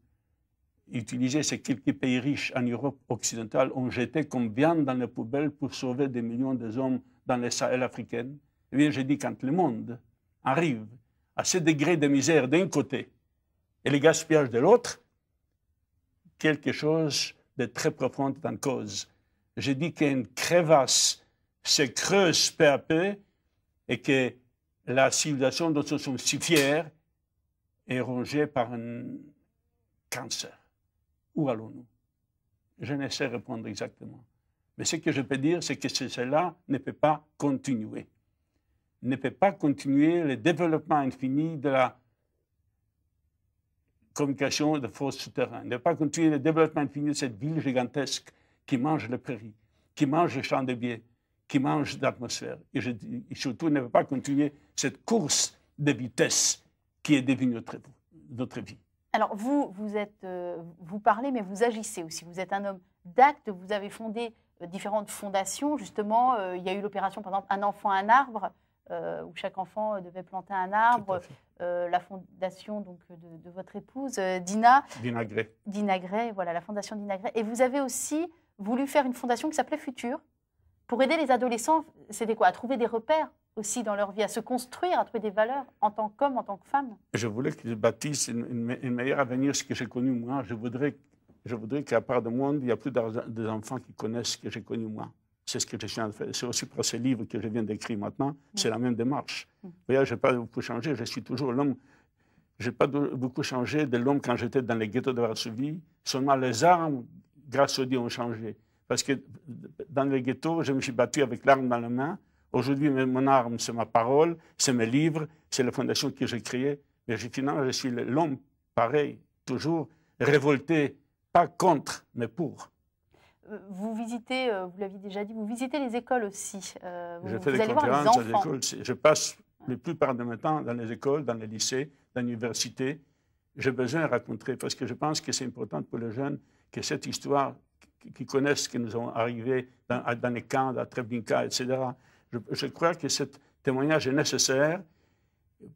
utiliser ces quelques pays riches en Europe occidentale ont jeté comme viande dans les poubelles pour sauver des millions d'hommes dans les Sahel africains. Eh bien, je dis, quand le monde arrive à ce degré de misère d'un côté et le gaspillage de l'autre, quelque chose de très profond est en cause. Je dis qu'une crevasse se creuse peu à peu et que la civilisation dont nous sommes si fiers est rongée par un cancer. Où allons-nous Je ne sais répondre exactement. Mais ce que je peux dire, c'est que cela ne peut pas continuer. Ne peut pas continuer le développement infini de la communication de forces souterraines. Ne peut pas continuer le développement infini de cette ville gigantesque qui mange les prairies, qui mange les champs de biais, qui mange l'atmosphère. Et, surtout, ne peut pas continuer cette course de vitesse qui est devenue notre vie. Alors vous, euh, vous, parlez, mais vous agissez aussi. Vous êtes un homme d'acte. Vous avez fondé euh, différentes fondations. Justement, euh, il y a eu l'opération, par exemple, Un enfant, un arbre, où chaque enfant devait planter un arbre. la fondation donc, de, votre épouse, Dina. Dina Gray. Dina Gray, voilà, la fondation Dina Gray. Et vous avez aussi voulu faire une fondation qui s'appelait Futur, pour aider les adolescents, c'était quoi À trouver des repères aussi dans leur vie, à se construire, à trouver des valeurs en tant qu'homme, en tant que femme Je voulais qu'ils bâtissent un meilleur avenir, ce que j'ai connu moi. Je voudrais, je voudrais qu'à part de moi, il n'y a plus d'enfants qui connaissent ce que j'ai connu moi. C'est ce que je train de faire. C'est aussi pour ces livre que je viens d'écrire maintenant. Mm. C'est la même démarche. Vous mm. voyez, je n'ai pas beaucoup changé. Je suis toujours l'homme. Je n'ai pas beaucoup changé de l'homme quand j'étais dans les ghettos de Varsovie. Seulement les armes, grâce au Dieu, ont changé. Parce que dans les ghettos, je me suis battu avec l'arme dans la main. Aujourd'hui, mon arme, c'est ma parole, c'est mes livres, c'est la fondation que j'ai créée. Mais finalement, je suis l'homme pareil, toujours révolté, pas contre, mais pour. Euh, vous visitez, euh, vous l'aviez déjà dit, vous visitez les écoles aussi. Euh, vous, je fais des conférences les enfants. Je passe la plupart de mon temps dans les écoles, dans les lycées, dans l'université. J'ai besoin de raconter parce que je pense que c'est important pour les jeunes que cette histoire, qu'ils connaissent ce qui nous est arrivé dans, dans les camps, à Treblinka, etc., je, crois que ce témoignage est nécessaire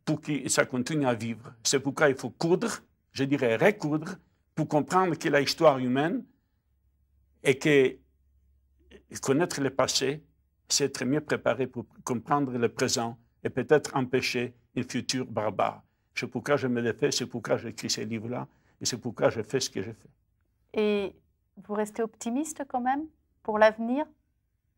pour que ça continue à vivre. C'est pourquoi il faut coudre, je dirais recoudre, pour comprendre que la histoire humaine et que connaître le passé, c'est être mieux préparé pour comprendre le présent et peut-être empêcher un futur barbare. C'est pourquoi je me l'ai fais, c'est pourquoi j'écris ces livres-là et c'est pourquoi je fais ce que je fais. Et vous restez optimiste quand même pour l'avenir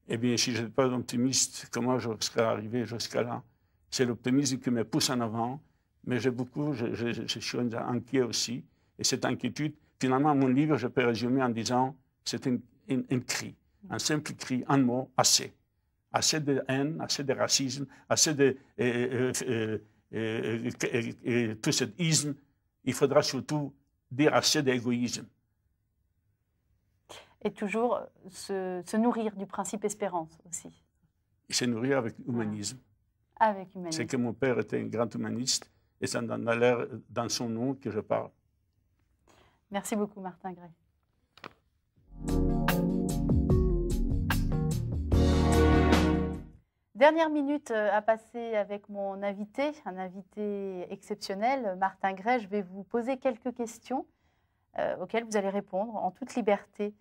eh bien, si je n'étais pas optimiste, comment je serais arrivé jusqu'à là C'est l'optimisme qui me pousse en avant, mais j'ai beaucoup, je, suis inquiet aussi. Et cette inquiétude, finalement, mon livre, je peux résumer en disant, c'est un cri, un simple cri, un mot, assez. Assez de haine, assez de racisme, assez de tout cet isme. Il faudra surtout dire assez d'égoïsme. Et toujours euh, se, se nourrir du principe espérance aussi. Et se nourrir avec humanisme. Avec humanisme. C'est que mon père était un grand humaniste et ça a l'air, dans son nom que je parle. Merci beaucoup, Martin Gray. Dernière minute euh, à passer avec mon invité, un invité exceptionnel, Martin Gray. Je vais vous poser quelques questions euh, auxquelles vous allez répondre en toute liberté.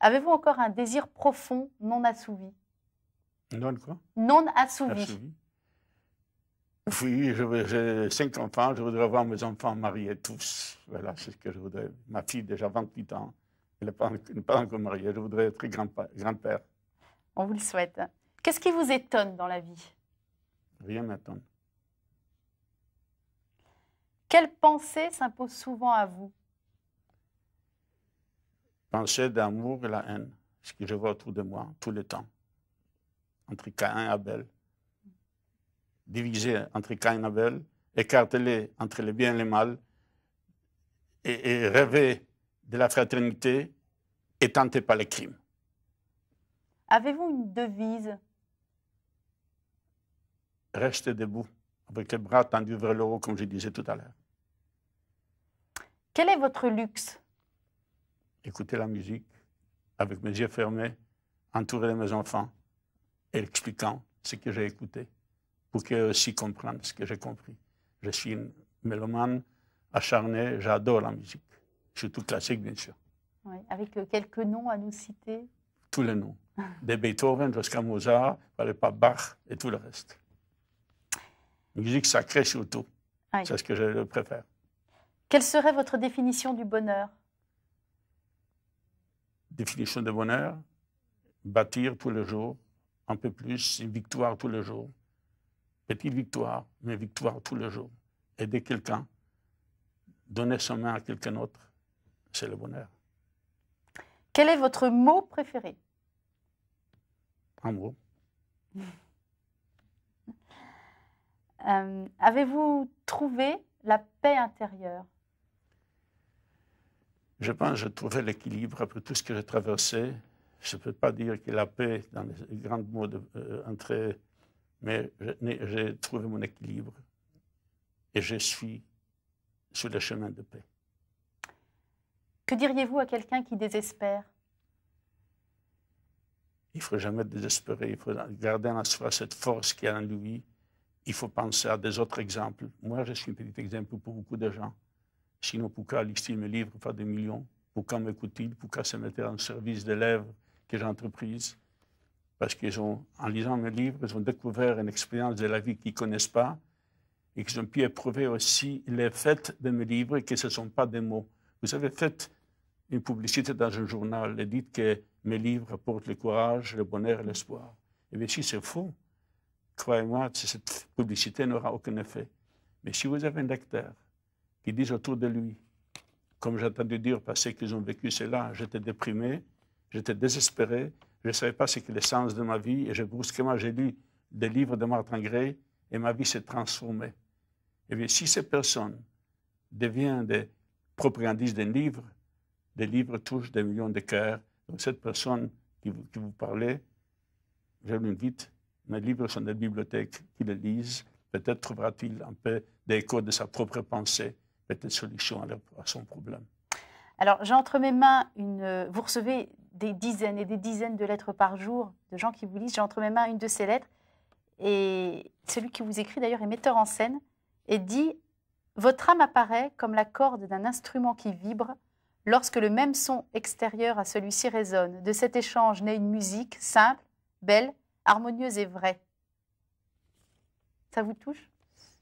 Avez-vous encore un désir profond non assouvi Non quoi Non assouvi. Oui, j'ai cinq enfants, je voudrais voir mes enfants mariés tous. Voilà, c'est ce que je voudrais. Ma fille, déjà 28 ans, elle n'est pas, pas, encore mariée, je voudrais être grand-père. On vous le souhaite. Qu'est-ce qui vous étonne dans la vie Rien m'étonne. Quelle pensée s'impose souvent à vous Pensez d'amour et la haine, ce que je vois autour de moi tout le temps, entre Caïn et Abel. Divisé entre Caïn et Abel, écartelé entre le bien et le mal, et, rêver de la fraternité et tenter par le crime. Avez-vous une devise Restez debout, avec les bras tendus vers le haut, comme je disais tout à l'heure. Quel est votre luxe écouter la musique avec mes yeux fermés, entouré de mes enfants et expliquant ce que j'ai écouté pour qu'ils aussi comprennent ce que j'ai compris. Je suis une mélomane acharnée, j'adore la musique, surtout classique bien sûr. avec euh, quelques noms à nous citer Tous les noms, de Beethoven jusqu'à Mozart, par pas Bach et tout le reste. Musique sacrée surtout, c'est ce que je préfère. Quelle serait votre définition du bonheur définition de bonheur, bâtir tous les jours un peu plus, une victoire tous les jours. Petite victoire, mais victoire tous les jours. Aider quelqu'un, donner sa main à quelqu'un d'autre, c'est le bonheur. Quel est votre mot préféré Un mot. Euh, avez-vous trouvé la paix intérieure je pense que j'ai trouvé l'équilibre après tout ce que j'ai traversé. Je ne peux pas dire que la paix dans les grands mots d'entrée, euh, mais j'ai trouvé mon équilibre et je suis sur le chemin de paix. Que diriez-vous à quelqu'un qui désespère Il ne faut jamais désespérer, il faut garder en soi cette force qui est en lui. Il faut penser à des autres exemples. Moi, je suis un petit exemple pour beaucoup de gens. Sinon, pourquoi lisent-ils mes livres, pas des millions Pourquoi m'écoute-t-il Pourquoi se mettent-ils en service des lèvres que j'entreprise Parce qu'en ont, en lisant mes livres, ils ont découvert une expérience de la vie qu'ils ne connaissent pas et qu'ils ont pu éprouver aussi les faits de mes livres et que ce ne sont pas des mots. Vous avez fait une publicité dans un journal et dites que mes livres apportent le courage, le bonheur et l'espoir. Eh bien, si c'est faux, croyez-moi, cette publicité n'aura aucun effet. Mais si vous avez un lecteur ils disent autour de lui. Comme j'ai entendu dire par qu'ils ont vécu cela, j'étais déprimé, j'étais désespéré, je ne savais pas ce que le sens de ma vie, et je, brusquement, j'ai lu des livres de Martin Gray, et ma vie s'est transformée. Et eh bien, si ces personnes deviennent des propagandistes d'un livre, des livres touchent des millions de cœurs. Donc, cette personne qui vous, qui vous parlait, je l'invite, mes livres sont des bibliothèques, qui les lisent, peut-être trouvera-t-il un peu d'écho de sa propre pensée peut-être solution à, à son problème. Alors, j'ai entre mes mains une. Euh, vous recevez des dizaines et des dizaines de lettres par jour de gens qui vous lisent. J'ai entre mes mains une de ces lettres. Et celui qui vous écrit, d'ailleurs, est metteur en scène et dit Votre âme apparaît comme la corde d'un instrument qui vibre lorsque le même son extérieur à celui-ci résonne. De cet échange naît une musique simple, belle, harmonieuse et vraie. Ça vous touche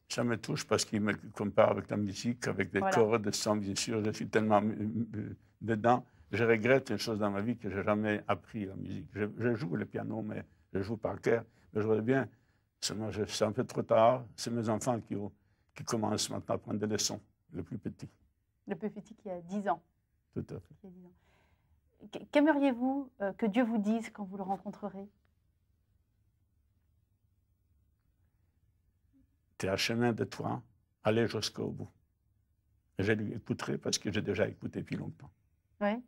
ça me touche parce qu'il me compare avec la musique, avec des voilà. cordes, des sons, bien sûr. Je suis tellement euh, euh, dedans. Je regrette une chose dans ma vie que je n'ai jamais appris la musique. Je, joue le piano, mais je joue par cœur. Mais je voudrais bien, c'est un peu trop tard. C'est mes enfants qui, qui commencent maintenant à prendre des leçons, le plus petit. Le plus petit qui a 10 ans. Tout à fait. Qu'aimeriez-vous euh, que Dieu vous dise quand vous le rencontrerez tu à chemin de toi, allez jusqu'au bout. Je lui écouterai parce que j'ai déjà écouté depuis longtemps. Oui.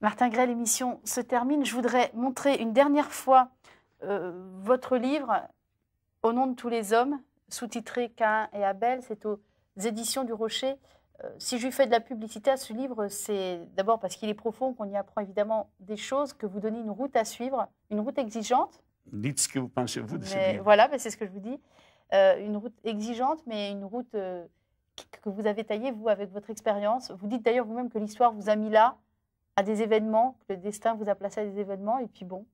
Martin Gray, l'émission se termine. Je voudrais montrer une dernière fois euh, votre livre Au nom de tous les hommes, sous-titré Cain et Abel. C'est aux éditions du Rocher. Euh, si je lui fais de la publicité à ce livre, c'est d'abord parce qu'il est profond, qu'on y apprend évidemment des choses, que vous donnez une route à suivre, une route exigeante, Dites ce que vous pensez, vous, de mais ce livre. Voilà, c'est ce que je vous dis. Euh, une route exigeante, mais une route euh, que vous avez taillée, vous, avec votre expérience. Vous dites d'ailleurs vous-même que l'histoire vous a mis là, à des événements, que le destin vous a placé à des événements, et puis bon,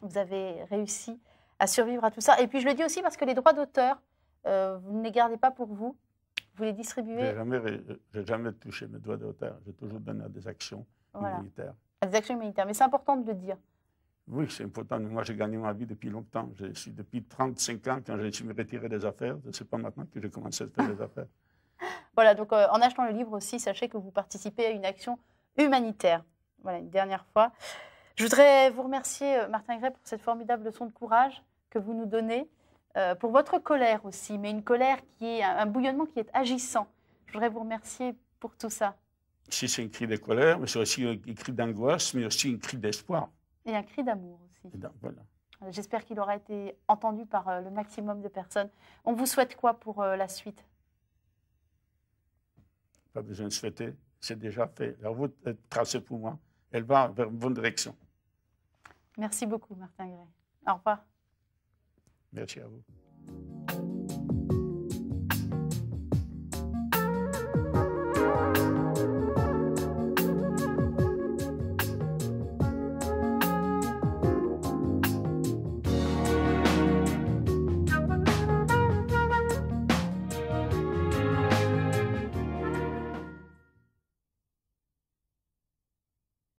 vous avez réussi à survivre à tout ça. Et puis je le dis aussi parce que les droits d'auteur, euh, vous ne les gardez pas pour vous, vous les distribuez. Je n'ai jamais, touché mes droits d'auteur, j'ai toujours donné à des actions humanitaires. À des actions humanitaires, mais c'est important de le dire. Oui, c'est important. Moi, j'ai gagné ma vie depuis longtemps. Je, depuis 35 ans, quand je suis retiré des affaires, n'est pas maintenant que j'ai commencé à faire des affaires. Voilà, donc euh, en achetant le livre aussi, sachez que vous participez à une action humanitaire. Voilà, une dernière fois. Je voudrais vous remercier, euh, Martin Gray, pour cette formidable leçon de courage que vous nous donnez, euh, pour votre colère aussi, mais une colère qui est un, un bouillonnement qui est agissant. Je voudrais vous remercier pour tout ça. Si c'est un cri de colère, mais c'est aussi un cri d'angoisse, mais aussi un cri d'espoir. Et un cri d'amour aussi. Eh ben, euh, j'espère qu'il aura été entendu par euh, le maximum de personnes. On vous souhaite quoi pour euh, la suite Pas besoin de souhaiter, c'est déjà fait. La route est tracée pour moi, elle va vers une bonne direction. Merci beaucoup, Martin Gray. Au revoir. Merci à vous.